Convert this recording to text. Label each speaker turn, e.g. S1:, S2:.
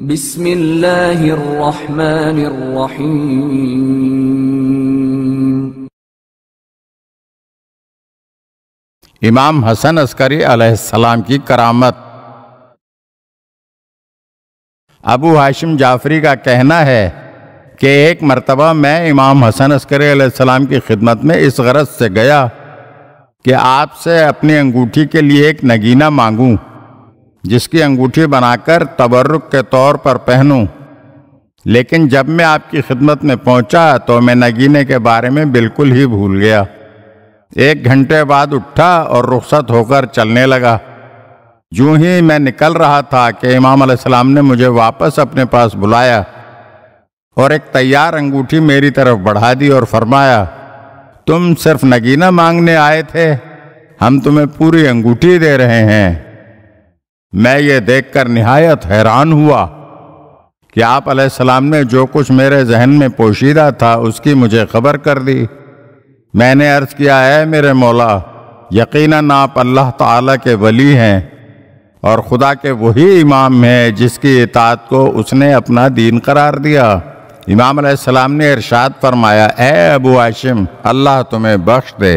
S1: الرحيم इमाम हसन अस्करी अलैहिस्सलाम की करामत अबू हाशिम जाफरी का कहना है कि एक मरतबा मैं इमाम हसन अस्कर अलैहिस्सलाम की खिदमत में इस गरज से गया कि आपसे अपनी अंगूठी के लिए एक नगीना मांगूं जिसकी अंगूठी बनाकर तबर्रुक के तौर पर पहनूं लेकिन जब मैं आपकी खिदमत में पहुंचा तो मैं नगीने के बारे में बिल्कुल ही भूल गया एक घंटे बाद उठा और रुखसत होकर चलने लगा यूं ही मैं निकल रहा था कि इमाम सलाम ने मुझे वापस अपने पास बुलाया और एक तैयार अंगूठी मेरी तरफ बढ़ा दी और फरमाया तुम सिर्फ नगीना मांगने आए थे हम तुम्हें पूरी अंगूठी दे रहे हैं मैं ये देखकर निहायत हैरान हुआ कि आप सलाम ने जो कुछ मेरे जहन में पोशीदा था उसकी मुझे खबर कर दी मैंने अर्ज़ किया है मेरे मौला यकीनन आप अल्लाह ताला के वली हैं और खुदा के वही इमाम हैं जिसकी इतात को उसने अपना दीन करार दिया इमाम सलाम ने इरशाद फरमाया ए अबू आशिम अल्लाह तुम्हें बख्श दे